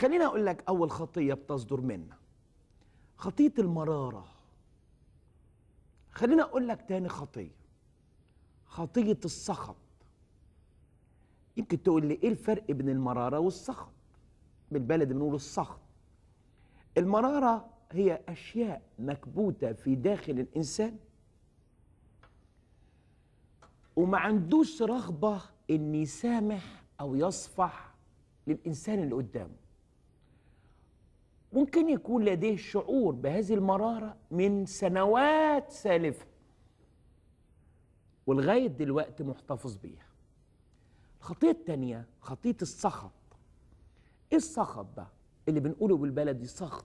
خليني اقول لك اول خطيه بتصدر منا خطيه المراره خليني اقول لك تاني خطيه خطيه السخط يمكن تقول لي ايه الفرق بين المراره والسخط بالبلد بنقول السخط المراره هي اشياء مكبوته في داخل الانسان وما عندوش رغبه ان يسامح او يصفح للانسان اللي قدامه ممكن يكون لديه شعور بهذه المرارة من سنوات سالفة ولغاية دلوقتي محتفظ بيها الخطية التانية خطية السخط ايه السخط ده اللي بنقوله بالبلدي سخط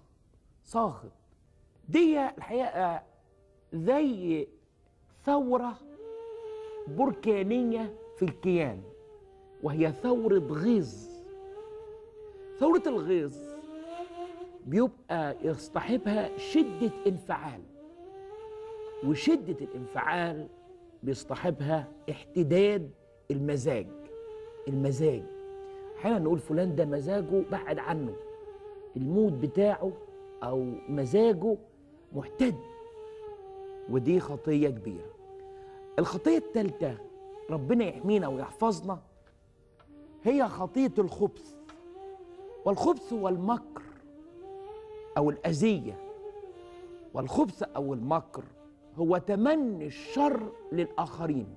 ساخط دي الحقيقة آه، زي ثورة بركانية في الكيان وهي ثورة غيظ ثورة الغيظ بيبقى يصطحبها شدة انفعال وشدة الانفعال بيصطحبها احتداد المزاج المزاج احيانا نقول فلان ده مزاجه بعد عنه المود بتاعه او مزاجه محتد ودي خطيه كبيره الخطيه الثالثه ربنا يحمينا ويحفظنا هي خطيه الخبث والخبث هو المكر أو الأذية والخبث أو المكر هو تمني الشر للآخرين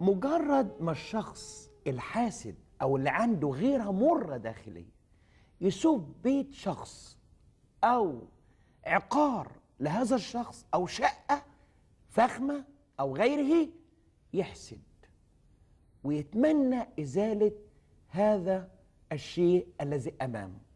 مجرد ما الشخص الحاسد أو اللي عنده غيرة مرة داخلية يسوب بيت شخص أو عقار لهذا الشخص أو شقة فخمة أو غيره يحسد ويتمنى إزالة هذا الشيء الذي أمامه